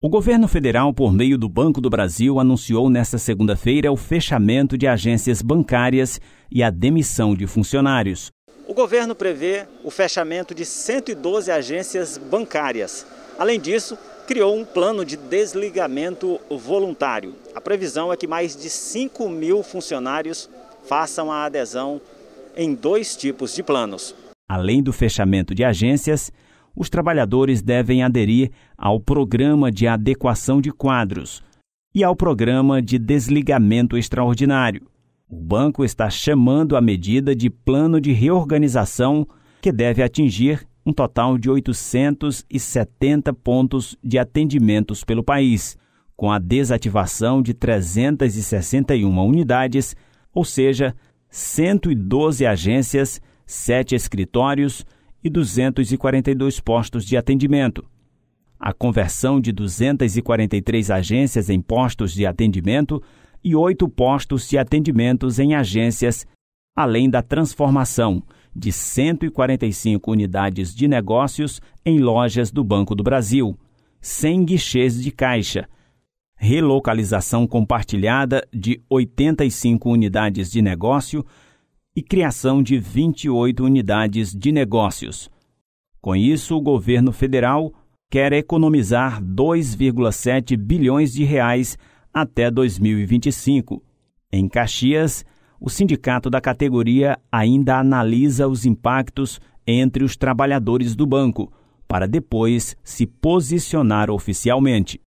O governo federal, por meio do Banco do Brasil, anunciou nesta segunda-feira o fechamento de agências bancárias e a demissão de funcionários. O governo prevê o fechamento de 112 agências bancárias. Além disso, criou um plano de desligamento voluntário. A previsão é que mais de 5 mil funcionários façam a adesão em dois tipos de planos. Além do fechamento de agências, os trabalhadores devem aderir ao Programa de Adequação de Quadros e ao Programa de Desligamento Extraordinário. O banco está chamando a medida de plano de reorganização que deve atingir um total de 870 pontos de atendimentos pelo país, com a desativação de 361 unidades, ou seja, 112 agências, 7 escritórios, e 242 postos de atendimento. A conversão de 243 agências em postos de atendimento e oito postos de atendimentos em agências, além da transformação de 145 unidades de negócios em lojas do Banco do Brasil, sem guichês de caixa, relocalização compartilhada de 85 unidades de negócio e criação de 28 unidades de negócios. Com isso, o governo federal quer economizar 2,7 bilhões de reais até 2025. Em Caxias, o sindicato da categoria ainda analisa os impactos entre os trabalhadores do banco, para depois se posicionar oficialmente.